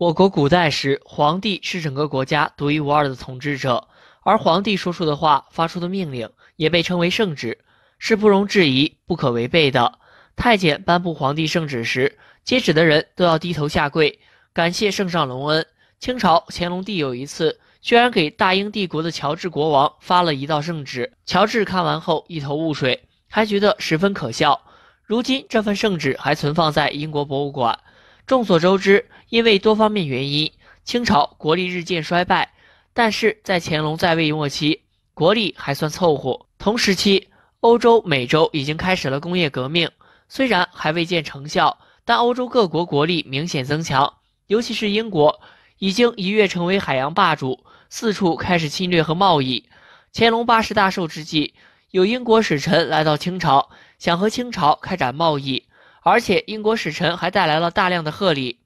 我国古代时，皇帝是整个国家独一无二的统治者，而皇帝说出的话、发出的命令也被称为圣旨，是不容置疑、不可违背的。太监颁布皇帝圣旨时，接旨的人都要低头下跪，感谢圣上隆恩。清朝乾隆帝有一次居然给大英帝国的乔治国王发了一道圣旨，乔治看完后一头雾水，还觉得十分可笑。如今这份圣旨还存放在英国博物馆。众所周知。因为多方面原因，清朝国力日渐衰败，但是在乾隆在位末期，国力还算凑合。同时期，欧洲美洲已经开始了工业革命，虽然还未见成效，但欧洲各国国力明显增强，尤其是英国，已经一跃成为海洋霸主，四处开始侵略和贸易。乾隆八十大寿之际，有英国使臣来到清朝，想和清朝开展贸易，而且英国使臣还带来了大量的贺礼。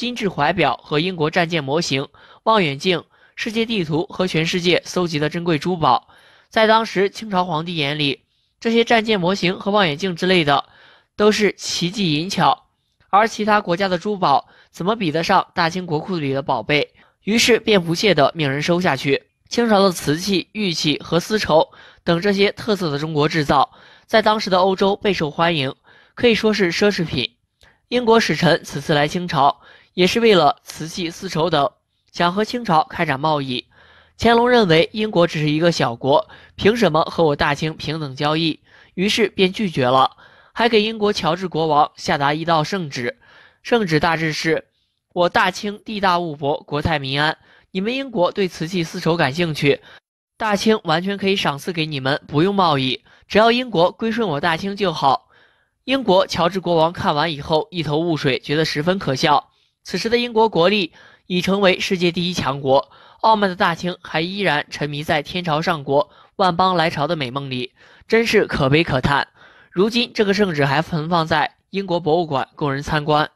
金质怀表和英国战舰模型、望远镜、世界地图和全世界搜集的珍贵珠宝，在当时清朝皇帝眼里，这些战舰模型和望远镜之类的，都是奇技淫巧，而其他国家的珠宝怎么比得上大清国库里的宝贝？于是便不屑地命人收下去。清朝的瓷器、玉器和丝绸等这些特色的中国制造，在当时的欧洲备受欢迎，可以说是奢侈品。英国使臣此次来清朝。也是为了瓷器、丝绸等，想和清朝开展贸易。乾隆认为英国只是一个小国，凭什么和我大清平等交易？于是便拒绝了，还给英国乔治国王下达一道圣旨。圣旨大致是：我大清地大物博，国泰民安，你们英国对瓷器、丝绸感兴趣，大清完全可以赏赐给你们，不用贸易，只要英国归顺我大清就好。英国乔治国王看完以后一头雾水，觉得十分可笑。此时的英国国力已成为世界第一强国，傲慢的大清还依然沉迷在“天朝上国，万邦来朝”的美梦里，真是可悲可叹。如今，这个圣旨还存放在英国博物馆供人参观。